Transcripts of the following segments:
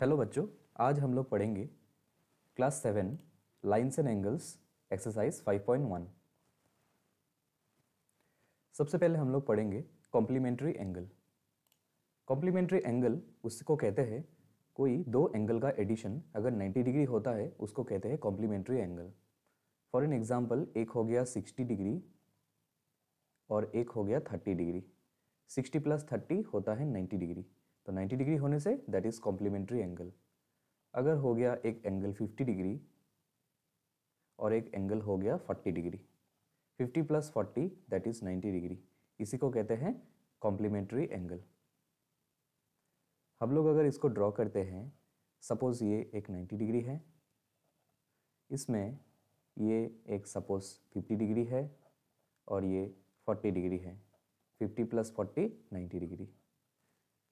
Hello बच्चों आज हम लोग पढ़ेंगे class seven lines and angles exercise five point one सबसे पहले हम लोग पढ़ेंगे कॉम्प्लीमेंट्री एंगल कॉम्प्लीमेंट्री एंगल उसको कहते हैं कोई दो एंगल का एडिशन अगर नाइन्टी डिग्री होता है उसको कहते हैं complementary angle for an example एक हो गया सिक्सटी डिग्री और एक हो गया thirty degree sixty plus thirty होता है नाइन्टी डिग्री तो 90 डिग्री होने say that is complementary angle अगर हो गया एक एंगल 50 डिग्री और एक एंगल हो गया 40 degree 50 plus 40 that is 90 degree इसी को कहते हैं कॉम्प्लीमेंट्री एंगल हम लोग अगर इसको ड्रॉ करते हैं सपोज़ ये एक 90 डिग्री है इसमें ये एक सपोज़ 50 डिग्री है और ये 40 डिग्री है 50 प्लस 40 90 डिग्री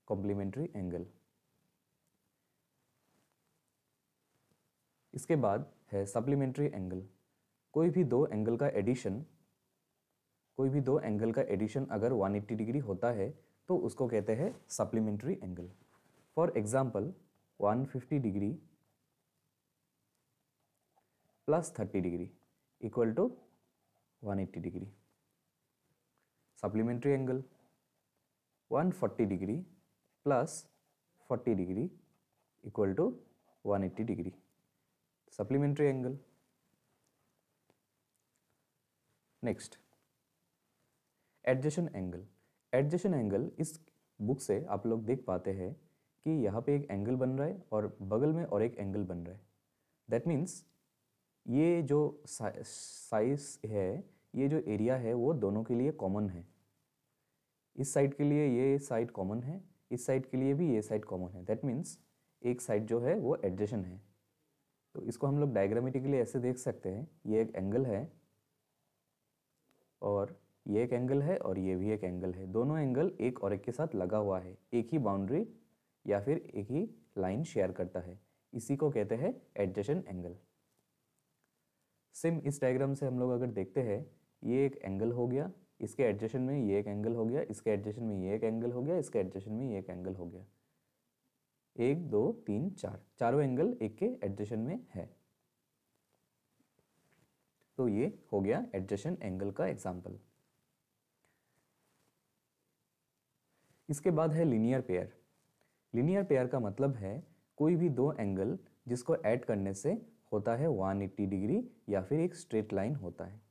कॉम्प्लीमेंट्री एंगल इसके बाद है सप्लीमेंट्री एंगल कोई भी दो एंगल का एडिशन कोई भी दो एंगल का एडिशन अगर 180 डिग्री होता है तो उसको कहते हैं supplementary angle for example 150 degree plus 30 degree equal to 180 degree supplementary angle 140 degree plus 40 degree equal to 180 degree supplementary angle next adjacent angle adjacent angle इस बुक से आप लोग देख पाते हैं कि यहाँ पे एक एंगल बन रहा है और बगल में और एक एंगल बन रहा है दैट मीन्स ये जो साइज है ये जो एरिया है वो दोनों के लिए कॉमन है इस साइड के लिए ये साइड कॉमन है इस साइड के लिए भी ये साइड कॉमन है दैट मीन्स एक साइड जो है वो एडजेशन है तो इसको हम लोग डायग्रामेटिकली ऐसे देख सकते हैं ये एक एंगल है और ये एक एंगल है और ये भी एक एंगल है दोनों एंगल एक और एक के साथ लगा हुआ है एक ही बाउंड्री या फिर एक ही लाइन शेयर करता है इसी को कहते हैं एडजेशन एंगल सिम इस डायग्राम से हम लोग अगर देखते हैं ये एक एंगल हो गया इसके एडजेशन में ये एक एंगल हो गया इसके एडजेशन में ये एक एंगल हो गया इसके एडजेशन में ये एक एंगल हो गया एक दो तीन चार चारों एंगल एक के एडजेशन में है तो ये हो गया एडजेशन एंगल का एग्जाम्पल इसके बाद है लिनियर पेयर लिनियर पेयर का मतलब है कोई भी दो एंगल जिसको ऐड करने से होता है 180 डिग्री या फिर एक स्ट्रेट लाइन होता है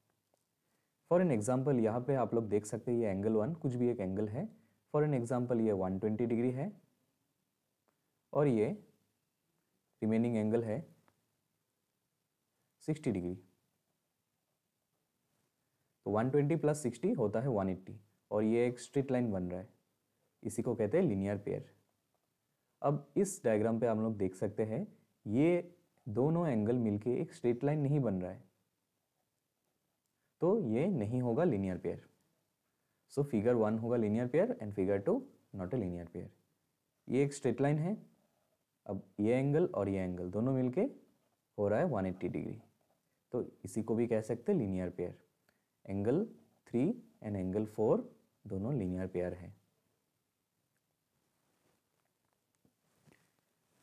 फॉर एन एग्जाम्पल यहाँ पे आप लोग देख सकते हैं ये एंगल वन कुछ भी एक एंगल है फॉर एन एग्जाम्पल ये 120 डिग्री है और ये रिमेनिंग एंगल है 60 डिग्री तो 120 प्लस सिक्सटी होता है 180 और ये एक स्ट्रीट लाइन बन रहा है इसी को कहते हैं लीनियर पेयर अब इस डायग्राम पे आप लोग देख सकते हैं ये दोनों एंगल मिलके एक स्ट्रेट लाइन नहीं बन रहा है तो ये नहीं होगा linear pair so figure one होगा linear pair and figure two not a linear pair ये एक स्ट्रेट लाइन है अब ये एंगल और ये एंगल दोनों मिलके हो रहा है एट्टी डिग्री तो इसी को भी कह सकते हैं linear pair angle three and angle four दोनों लीनियर पेयर है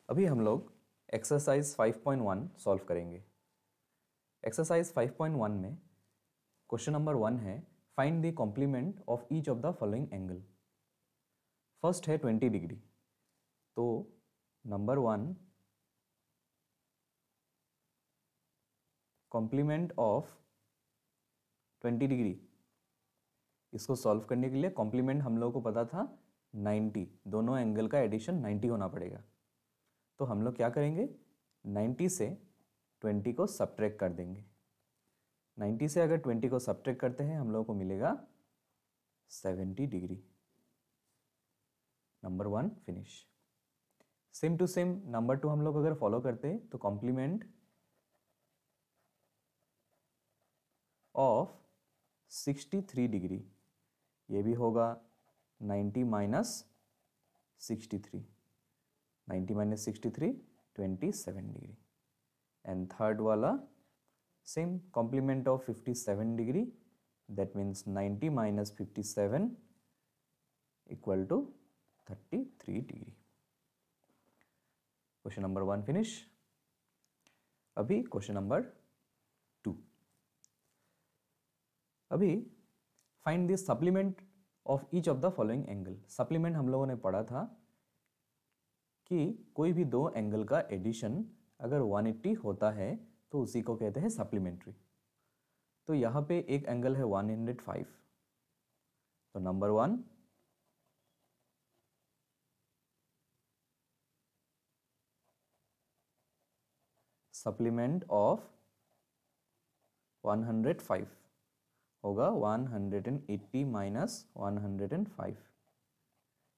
अभी हम लोग एक्सरसाइज 5.1 सॉल्व करेंगे एक्सरसाइज 5.1 में क्वेश्चन नंबर वन है find the complement of each of the following angle first है ट्वेंटी डिग्री तो number one complement of twenty degree इसको सॉल्व करने के लिए कॉम्प्लीमेंट हम लोगों को पता था नाइन्टी दोनों एंगल का एडिशन नाइन्टी होना पड़ेगा तो हम लोग क्या करेंगे नाइन्टी से ट्वेंटी को सब्ट्रैक्ट कर देंगे 90 से अगर 20 को सब्ट्रैक करते हैं हम लोगों को मिलेगा 70 degree number one finish same to same number two हम लोग अगर फॉलो करते हैं तो कॉम्प्लीमेंट ऑफ 63 डिग्री ये भी होगा 90 minus 63 90 minus 63 27 degree and third वाला same complement of 57 degree that means 90 minus 57 equal to 33 degree question number one finish अभी क्वेश्चन नंबर टू अभी find this supplement of each of the following angle supplement हम लोगों ने पढ़ा था कि कोई भी दो एंगल का एडिशन अगर 180 होता है तो उसी को कहते हैं सप्लीमेंट्री तो यहाँ पे एक एंगल है 105 तो नंबर वन सप्लीमेंट ऑफ 105 होगा 180 माइनस फाइव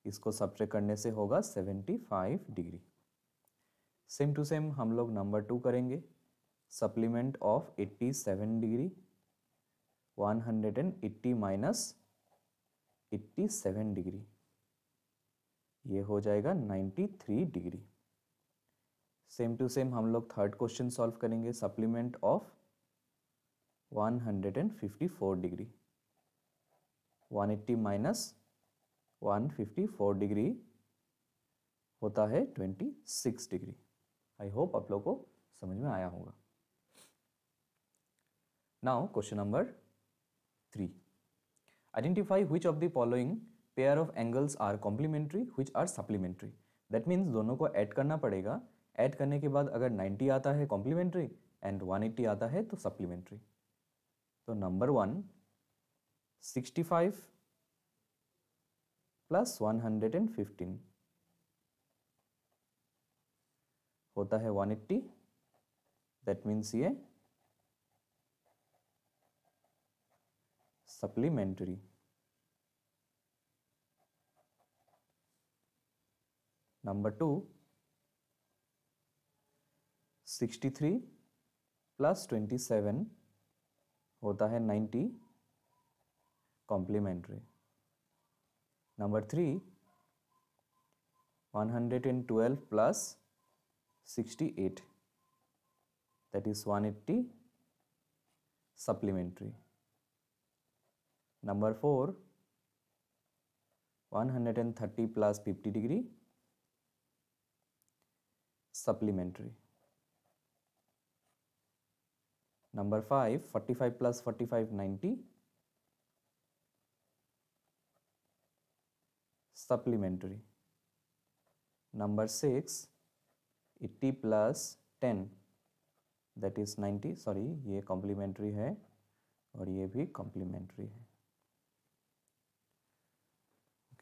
इसको सब्ट्रैक्ट करने से होगा 75 डिग्री सेम टू सेम हम लोग नंबर टू करेंगे supplement of 87 degree 180 minus 87 degree ये हो जाएगा 93 डिग्री सेम टू सेम हम लोग थर्ड क्वेश्चन सॉल्व करेंगे supplement of 154 degree 180 minus 154 degree होता है 26 डिग्री आई होप आप लोग को समझ में आया होगा Now question number three. Identify which of the following pair of angles are complementary, which are supplementary that means दोनों को add करना पड़ेगा Add करने के बाद अगर 90 आता है कॉम्प्लीमेंट्री एंड 180 आता है तो सप्लीमेंट्री तो नंबर वन 65 प्लस 115 होता है 180 दैट मीन्स ये supplementary number two sixty three plus twenty seven होता है ninety complementary number three one hundred and twelve plus sixty eight that is one eighty supplementary number four one hundred and thirty plus fifty degree supplementary number five forty five plus forty five ninety supplementary number six eighty plus ten that is ninety sorry ये complementary है और ये भी complementary है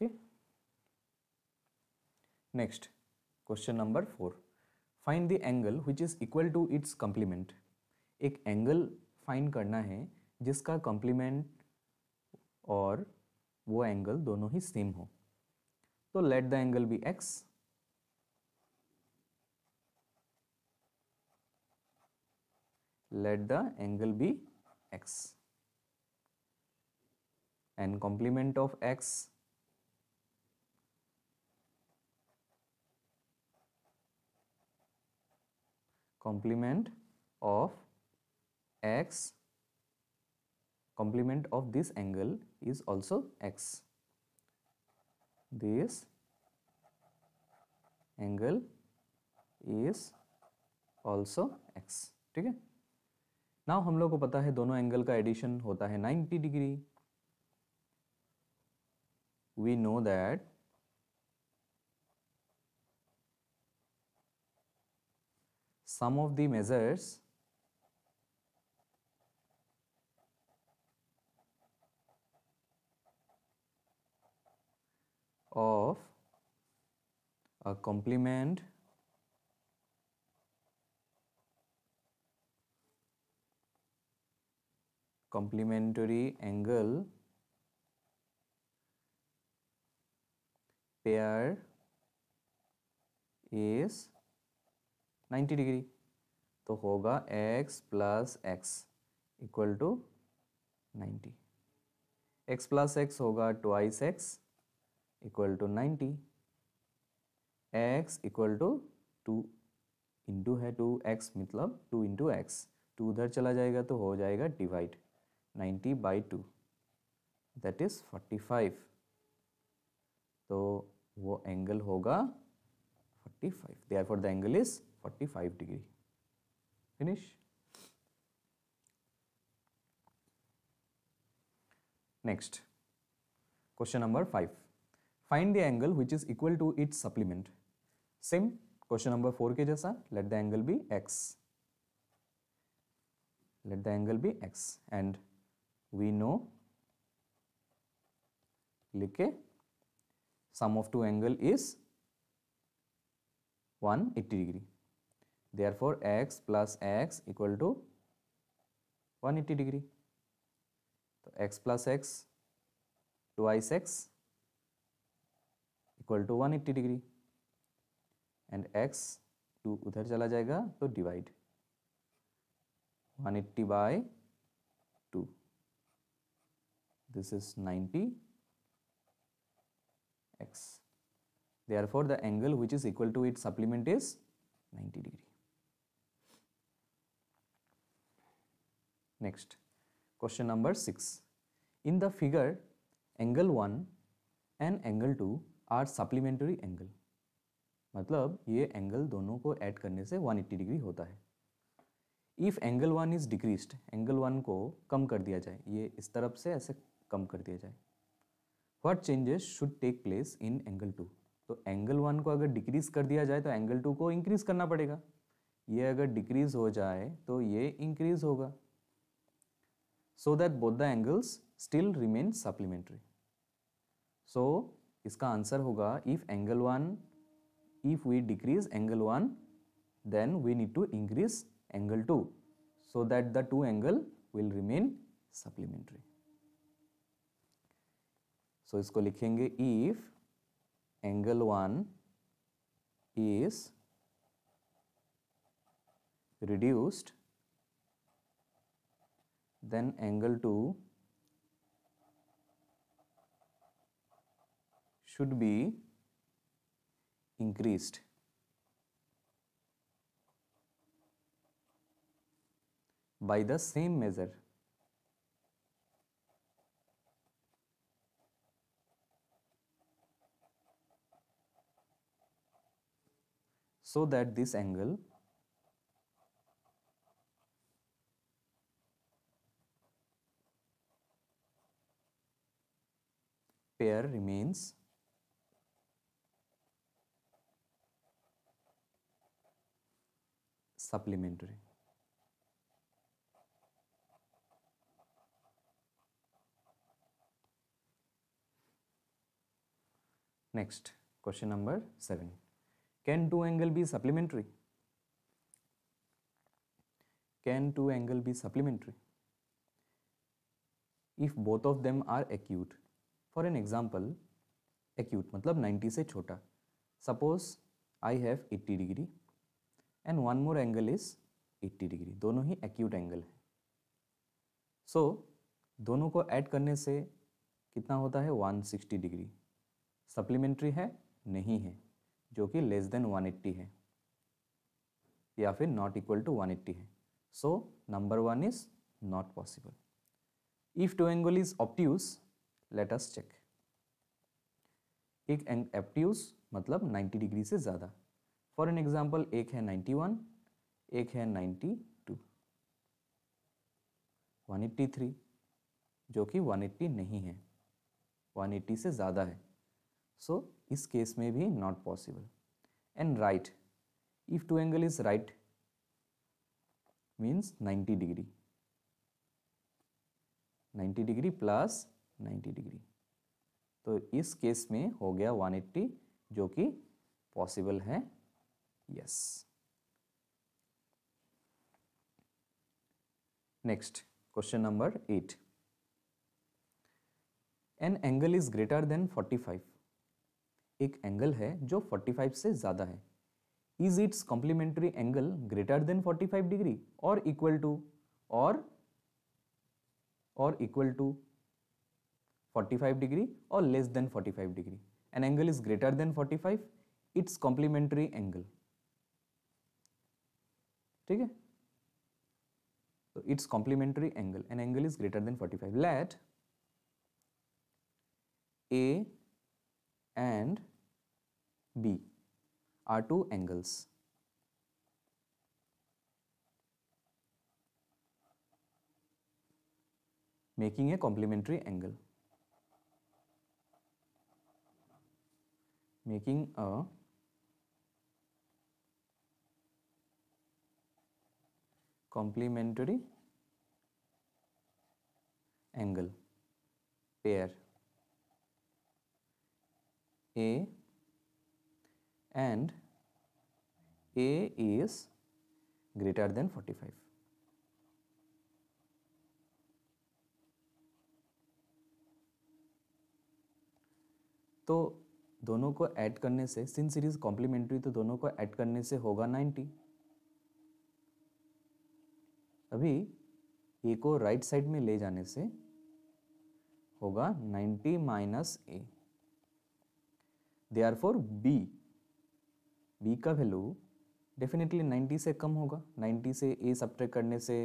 okay next question number four find the angle which is equal to its complement एक angle find करना है जिसका कम्प्लीमेंट और वो एंगल दोनों ही सेम हो तो let the angle be x let the angle be x and complement of x complement of x complement of this angle is also x this angle is also x ठीक है now हम लोग को पता है दोनों एंगल का addition होता है 90 degree we know that some of the measures of a complement complementary angle pair is 90 degree तो होगा x plus x equal to ninety x plus x होगा twice x equal to ninety x equal to two into है two x मतलब two into x two उधर चला जाएगा तो हो जाएगा divide ninety by two that is forty five तो वो एंगल होगा फोर्टी फाइव therefore the angle is 45 degree finish next question number 5 find the angle which is equal to its supplement same question number 4 ke jaisa let the angle be x let the angle be x and we know लिखे sum of two angle is 180 degree therefore x plus x equal to 180 degree तो x plus x twice x equal to 180 degree and x two उधर चला जाएगा तो divide 180 eighty by two this is 90 x therefore the angle which is equal to its supplement is 90 degree Next, question number 6. In the figure, angle 1 and angle 2 are supplementary angle मतलब ये angle दोनों को add करने से 180 degree होता है if angle one is decrease angle one को कम कर दिया जाए ये इस तरफ से ऐसे कम कर दिया जाए what changes should take place in angle two तो एंगल वन को अगर डिक्रीज कर दिया जाए तो एंगल टू को इंक्रीज करना पड़ेगा ये अगर डिक्रीज हो जाए तो ये इंक्रीज होगा so that both the angles still remain supplementary so इसका आंसर होगा if angle one if we decrease angle one then we need to increase angle two so that the two angle will remain supplementary so इसको लिखेंगे if angle one is reduced then angle 2 should be increased by the same measure so that this angle pair remains supplementary. Next question number 7. Can two angle be supplementary? Can two angle be supplementary? If both of them are acute for an example acute मतलब 90 से छोटा suppose I have 80 degree and one more angle is 80 degree दोनों ही acute angle है सो so, दोनों को add करने से कितना होता है 160 डिग्री सप्लीमेंट्री है नहीं है जो कि लेस देन 180 है या फिर नॉट इक्वल टू 180 है so number one is not possible if two angle is obtuse let us check एक एंग एप्ट्यूज मतलब 90 डिग्री से ज़्यादा फॉर एन एग्जाम्पल एक है 91, एक है 92, 183 जो कि 180 नहीं है 180 से ज़्यादा है सो so, इस केस में भी not possible and right if two angle is right means 90 degree 90 degree plus 90 degree तो इस केस में हो गया 180 जो कि पॉसिबल है yes next question number eight an angle is greater than 45 एक एंगल है जो 45 से ज़्यादा है is its complementary angle greater than 45 degree और इक्वल टू और और equal to 45 degree or less than 45 degree. An angle is greater than 45, its complementary angle. ठीक है so its complementary angle an angle is greater than 45 let a and b are two angles making a complementary angle making a complementary angle pair A and A is greater than 45. तो दोनों को add करने से सिन series complementary तो दोनों को add करने से होगा 90 अभी ए को राइट साइड में ले जाने से होगा 90 minus A therefore B B का वैल्यू डेफिनेटली 90 से कम होगा 90 से ए सब्ट्रैक्ट करने से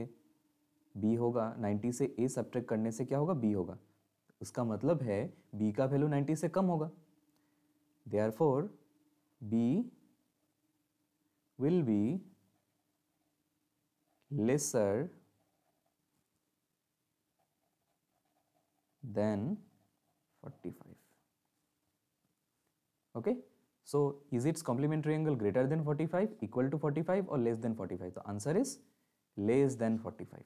बी होगा 90 से ए सब्ट्रैक्ट करने से क्या होगा बी होगा उसका मतलब है बी का वैल्यू 90 से कम होगा Therefore, B will be lesser than 45. Okay. So, is its complementary angle greater than 45, equal to 45 or less than 45? The answer is less than 45.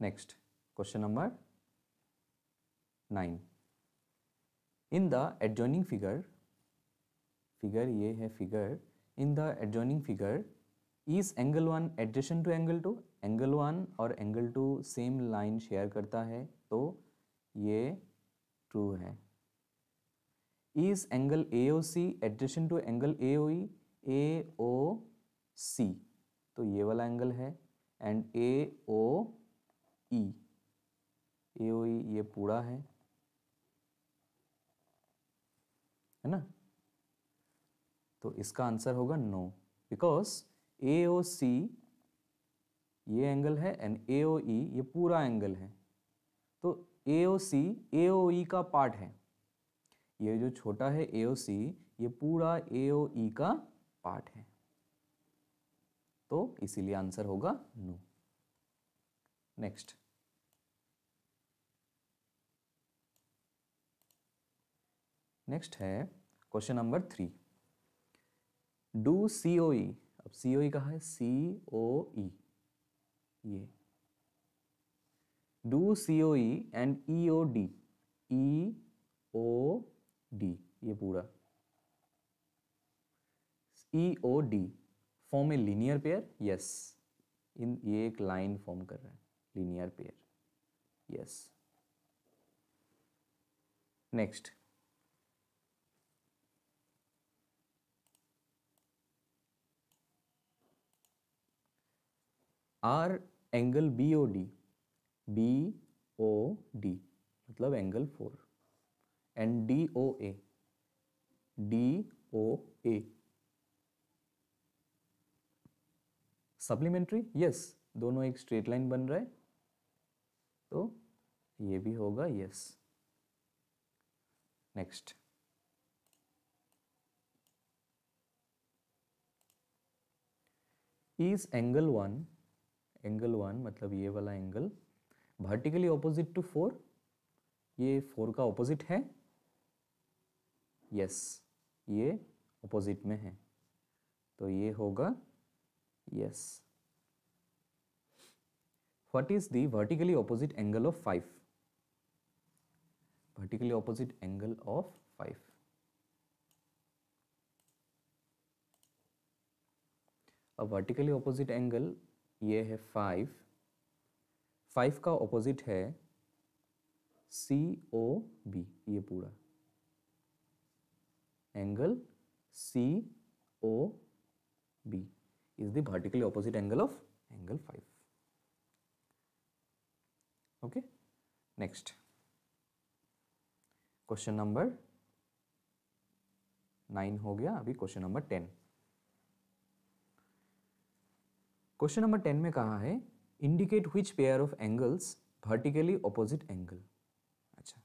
Next, question number nine in the adjoining figure figure ये है figure in the adjoining figure is angle one adjacent to angle two angle one और angle two same line share करता है तो ये true है is angle A O C adjacent to angle A O A O C तो ये वाला angle है and A O E A O E ये पूरा है है ना तो इसका आंसर होगा नो बिकॉज ए ओ सी ये एंगल है एंड ए ओ ई ये पूरा एंगल है तो ए ओ सी ए ओ ई का पार्ट है ये जो छोटा है ए ओ सी ये पूरा ए ओ ई का पार्ट है तो इसीलिए आंसर होगा नो नेक्स्ट नेक्स्ट है question number three do C O E अब सी ओ ई e कहा है सी ओ ई ये do C O E and E O D E O D ये पूरा E O D form a linear pair yes in ये एक line फॉर्म कर रहा है linear pair yes next are angle B O D B O D मतलब angle four and D O A D O A supplementary yes दोनों एक straight line बन रहा है तो ये भी होगा yes next is angle one angle one मतलब ये वाला angle vertically opposite to four ये फोर का ऑपोजिट है यस yes, ये ऑपोजिट में है तो ये होगा yes what is the vertically opposite angle of five vertically opposite angle of five अब वर्टिकली ऑपोजिट एंगल ये है फाइव फाइव का ऑपोजिट है सी ओ बी ये पूरा angle C O B is the vertically opposite angle of angle five okay next question number nine हो गया अभी question number ten question number ten में कहा है indicate which pair of angles vertically opposite angle अच्छा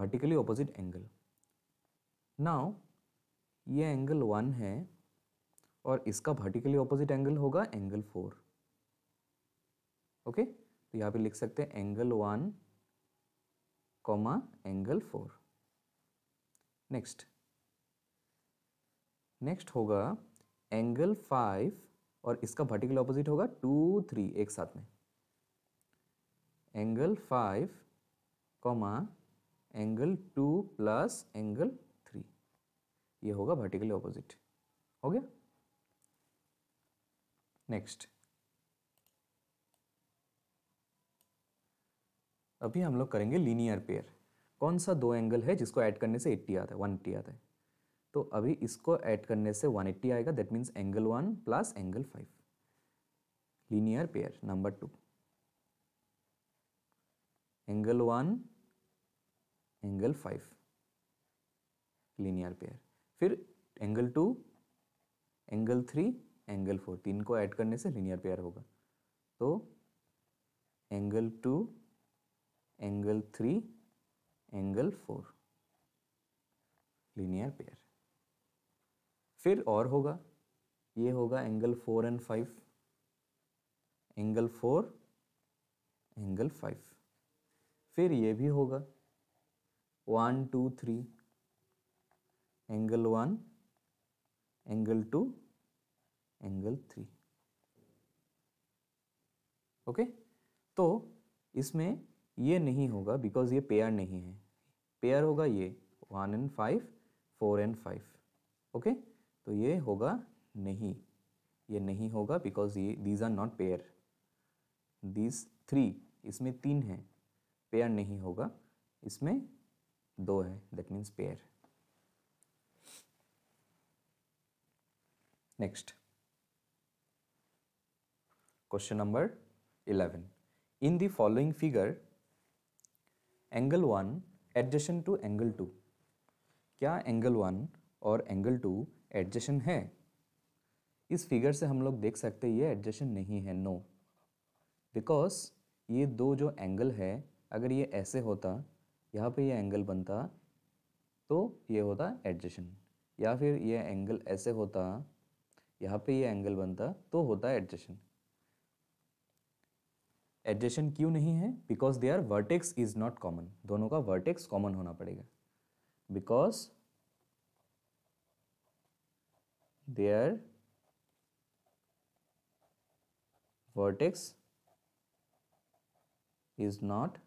vertically opposite angle now ये angle one है और इसका वर्टिकली ऑपोजिट एंगल होगा एंगल फोर ओके तो यहाँ पे लिख सकते हैं angle one comma angle four next next होगा एंगल फाइव और इसका वर्टिकल ऑपोजिट होगा टू थ्री एक साथ में angle five comma angle two plus angle three ये होगा वर्टिकल ऑपोजिट हो गया नेक्स्ट अभी हम लोग करेंगे लीनियर पेयर कौन सा दो एंगल है जिसको ऐड करने से 80 आता है 180 आता है तो अभी इसको ऐड करने से 180 आएगा that means angle one plus angle five linear pair number two angle one angle five linear pair फिर angle two angle three angle four तीन को ऐड करने से लीनियर पेयर होगा तो angle two angle three angle four linear pair फिर और होगा ये होगा angle four and five angle four angle five फिर ये भी होगा one two three angle one angle two angle three okay तो इसमें ये नहीं होगा बिकॉज ये पेयर नहीं है पेयर होगा ये one and five four and five okay तो ये होगा नहीं ये नहीं होगा बिकॉज ये these are not pair these three इसमें तीन है पेयर नहीं होगा इसमें दो है that means pair next question number eleven in the following figure angle one adjacent to angle two क्या एंगल वन और एंगल टू एडजेशन है इस फिगर से हम लोग देख सकते हैं ये एडजेशन नहीं है नो बिकॉज ये दो जो एंगल है अगर ये ऐसे होता यहाँ पे ये एंगल बनता तो ये होता एडजेशन या फिर ये एंगल ऐसे होता यहाँ पे ये एंगल बनता तो होता एडजेशन एडजेशन क्यों नहीं है because they are vertex is not common दोनों का वर्टेक्स कॉमन होना पड़ेगा because their vertex is not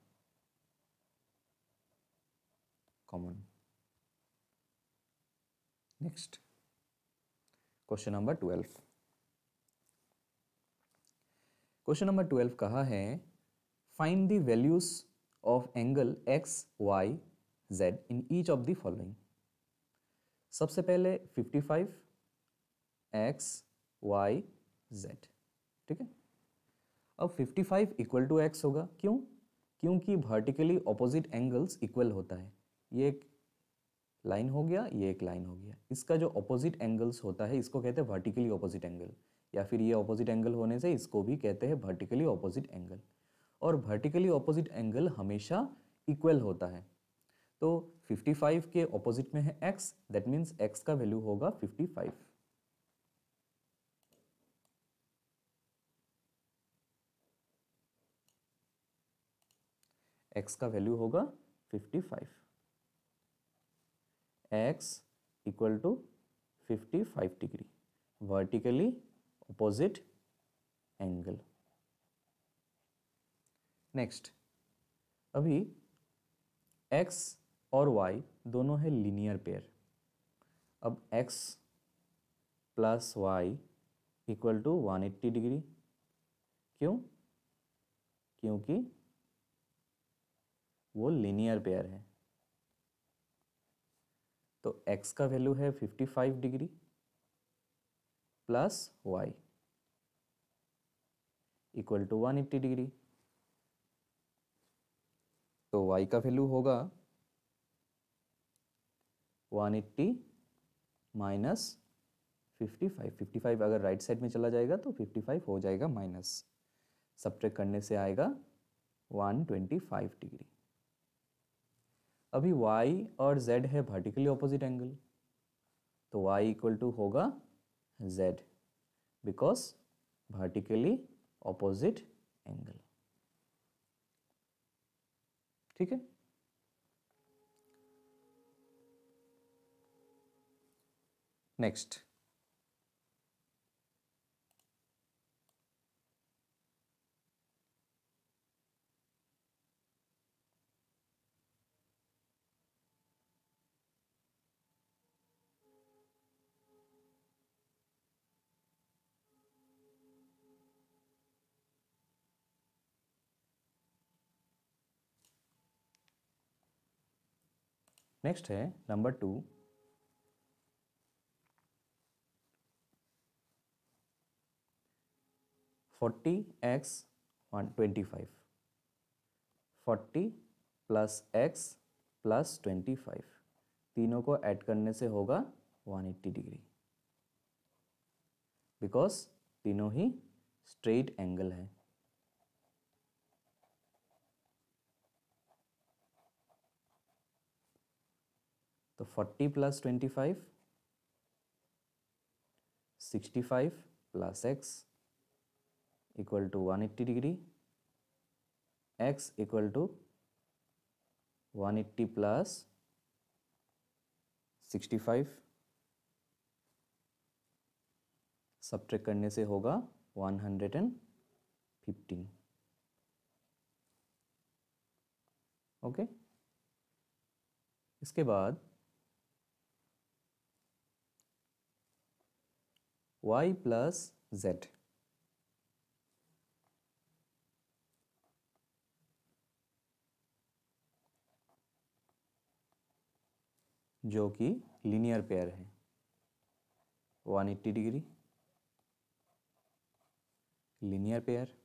common. Next, question number 12. Question number 12 कहा है find the values of angle x y z in each of the following सबसे पहले 55, x y Z ठीक है अब 55 इक्वल टू एक्स होगा क्यों क्योंकि वर्टिकली ऑपोजिट एंगल्स इक्वल होता है ये एक लाइन हो गया ये एक लाइन हो गया इसका जो ऑपोजिट एंगल्स होता है इसको कहते हैं वर्टिकली ऑपोजिट एंगल या फिर ये ऑपोजिट एंगल होने से इसको भी कहते हैं वर्टिकली ऑपोजिट एंगल और वर्टिकली ऑपोजिट एंगल हमेशा इक्वल होता है तो 55 के ऑपोजिट में है x दैट मीन्स x का वैल्यू होगा 55 एक्स का वैल्यू होगा 55 x equal to 55 degree vertically opposite angle next अभी एक्स और वाई दोनों है लीनियर पेयर अब x plus y equal to eighty degree क्यों क्योंकि वो लीनियर पेयर है तो x का वैल्यू है 55 degree plus y equal to 180 degree तो y का वैल्यू होगा 180 माइनस फिफ्टी फाइव अगर राइट साइड में चला जाएगा तो 55 हो जाएगा माइनस सब करने से आएगा 125 डिग्री अभी y और z है वर्टिकली ऑपोजिट एंगल तो y इक्वल टू होगा z because vertically opposite angle ठीक है नेक्स्ट नेक्स्ट है number two forty x one twenty five forty plus x plus twenty five तीनों को ऐड करने से होगा वन एट्टी डिग्री बिकॉज तीनों ही स्ट्रेट एंगल है तो 40 plus 25 65 plus x equal to 180 degree x equal to 180 plus 65 subtract करने से होगा 115 ओके इसके बाद y plus z. जो कि लीनियर पेयर है 180 डिग्री लीनियर पेयर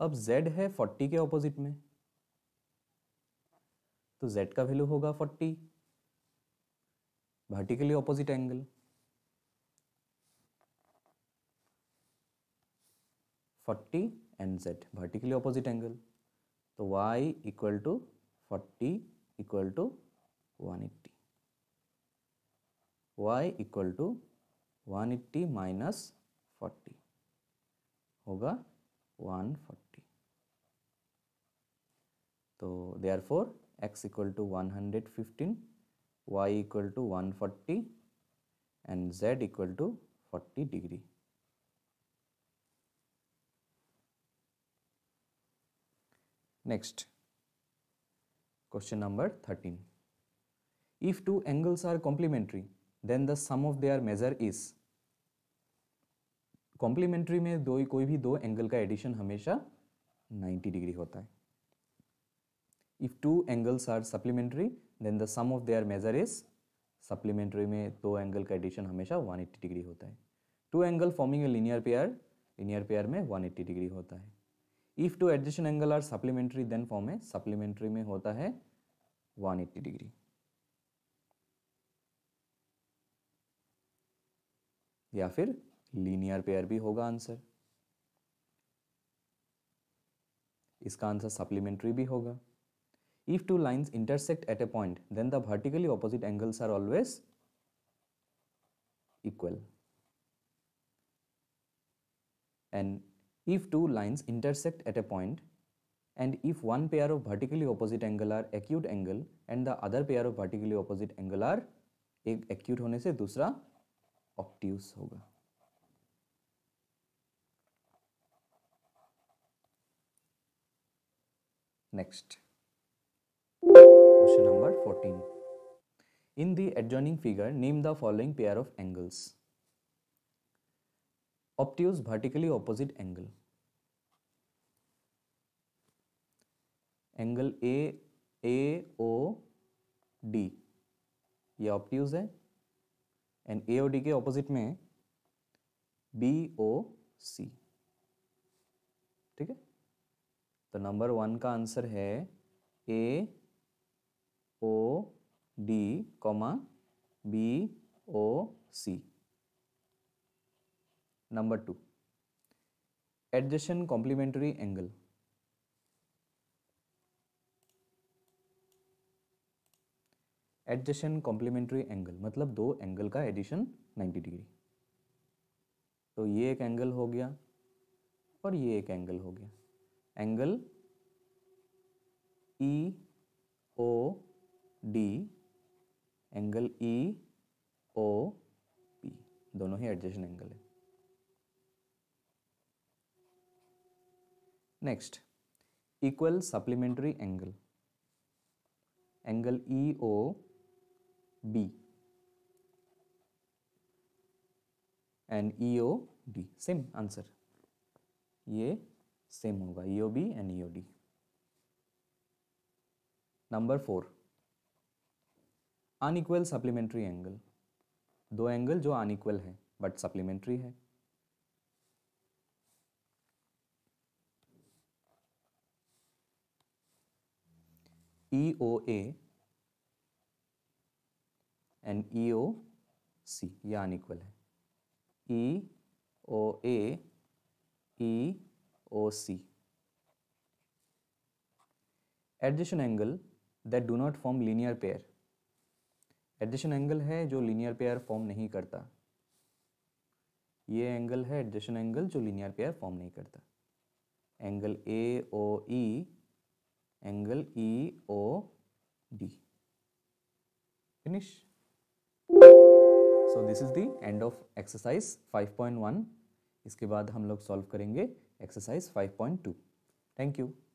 अब z है 40 के ऑपोजिट में तो z का वैल्यू होगा 40 vertically opposite angle forty and z vertically opposite angle तो y equal to forty equal to one eighty y equal to one eighty minus forty होगा one forty तो are four x equal to 115 y equal to 140 and z equal to 40 degree next question number 13 if two angles are complementary then the sum of their measure is complementary में दो ही कोई भी दो angle का addition हमेशा 90 degree होता है if two angles are supplementary then the sum of their measure is supplementary में दो एंगल का एडिशन हमेशा वन एट्टी डिग्री होता है two angle forming a linear pair linear pair में वन एट्टी डिग्री होता है if two adjacent angle are supplementary then form a supplementary में होता है वन एट्टी डिग्री या फिर लीनियर पेयर भी होगा आंसर इसका आंसर सप्लीमेंट्री भी होगा If two lines intersect at a point, then the vertically opposite angles are always equal. And if two lines intersect at a point, and if one pair of vertically opposite angle are acute angle and the other pair of vertically opposite angle are एक acute होने से दूसरा obtuse होगा next number 14. In the adjoining figure, name the following pair of angles. Obtuse vertically opposite angle. Angle A A O D ये obtuse है and A O D के opposite में B O C ठीक है तो number one का answer है A O D comma B O C number two adjacent complementary angle adjacent complementary angle मतलब दो एंगल का एडिशन 90 डिग्री तो ये एक एंगल हो गया और ये एक एंगल हो गया angle E O D angle E O P दोनों ही एडजेशन एंगल है next equal supplementary angle angle E O B and E O D same answer ये सेम होगा E B and E D number four unequal supplementary angle दो angle जो unequal है but e supplementary e है E O A and E O सी ये unequal है E O A E O C adjacent angle that do not form linear pair adjacent angle है जो linear pair form नहीं करता ये angle है adjacent angle जो लीनियर पेयर फॉर्म नहीं करता angle A O E angle E O D finish so this is the end of exercise 5.1 इसके बाद हम लोग सॉल्व करेंगे एक्सरसाइज 5.2 थैंक यू